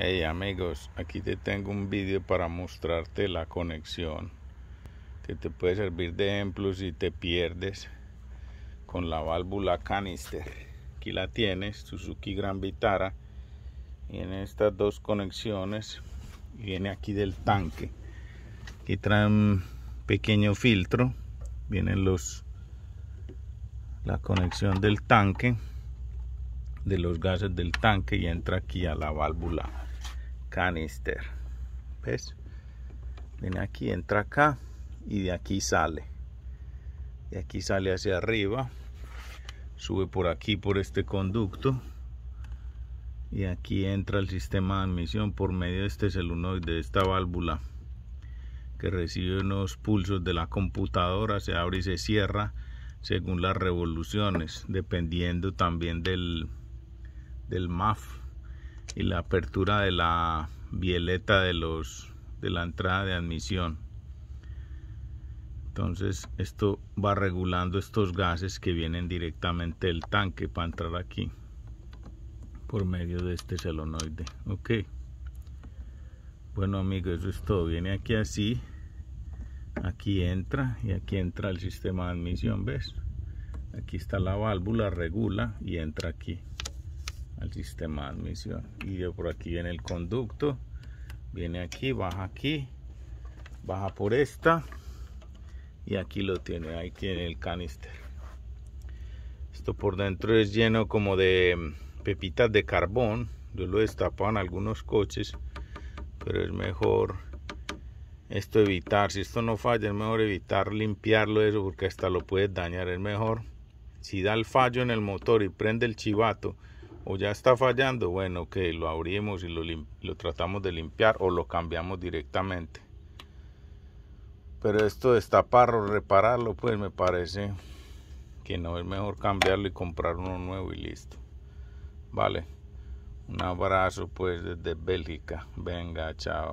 Hey amigos, aquí te tengo un vídeo para mostrarte la conexión que te puede servir de ejemplo si te pierdes con la válvula canister. Aquí la tienes, Suzuki Gran Vitara. Y en estas dos conexiones viene aquí del tanque. Aquí trae un pequeño filtro. Vienen los la conexión del tanque de los gases del tanque y entra aquí a la válvula canister. ¿Ves? Viene aquí, entra acá y de aquí sale. De aquí sale hacia arriba. Sube por aquí, por este conducto. Y aquí entra el sistema de admisión por medio de este solenoide, de esta válvula que recibe unos pulsos de la computadora, se abre y se cierra según las revoluciones, dependiendo también del, del MAF y la apertura de la violeta de los de la entrada de admisión. Entonces esto va regulando estos gases que vienen directamente del tanque para entrar aquí por medio de este solenoide. Ok. Bueno amigos, eso es todo. Viene aquí así. Aquí entra y aquí entra el sistema de admisión. ¿Ves? Aquí está la válvula, regula y entra aquí al sistema de admisión y de por aquí viene el conducto viene aquí baja aquí baja por esta y aquí lo tiene ahí tiene el canister esto por dentro es lleno como de mm, pepitas de carbón yo lo en algunos coches pero es mejor esto evitar si esto no falla es mejor evitar limpiarlo eso porque hasta lo puedes dañar es mejor si da el fallo en el motor y prende el chivato o ya está fallando, bueno, que lo abrimos y lo, tratamos de limpiar o lo cambiamos directamente. Pero esto de destaparlo, repararlo, pues me parece que no es mejor cambiarlo y comprar uno nuevo y listo. Vale, un abrazo pues desde Bélgica. Venga, chao.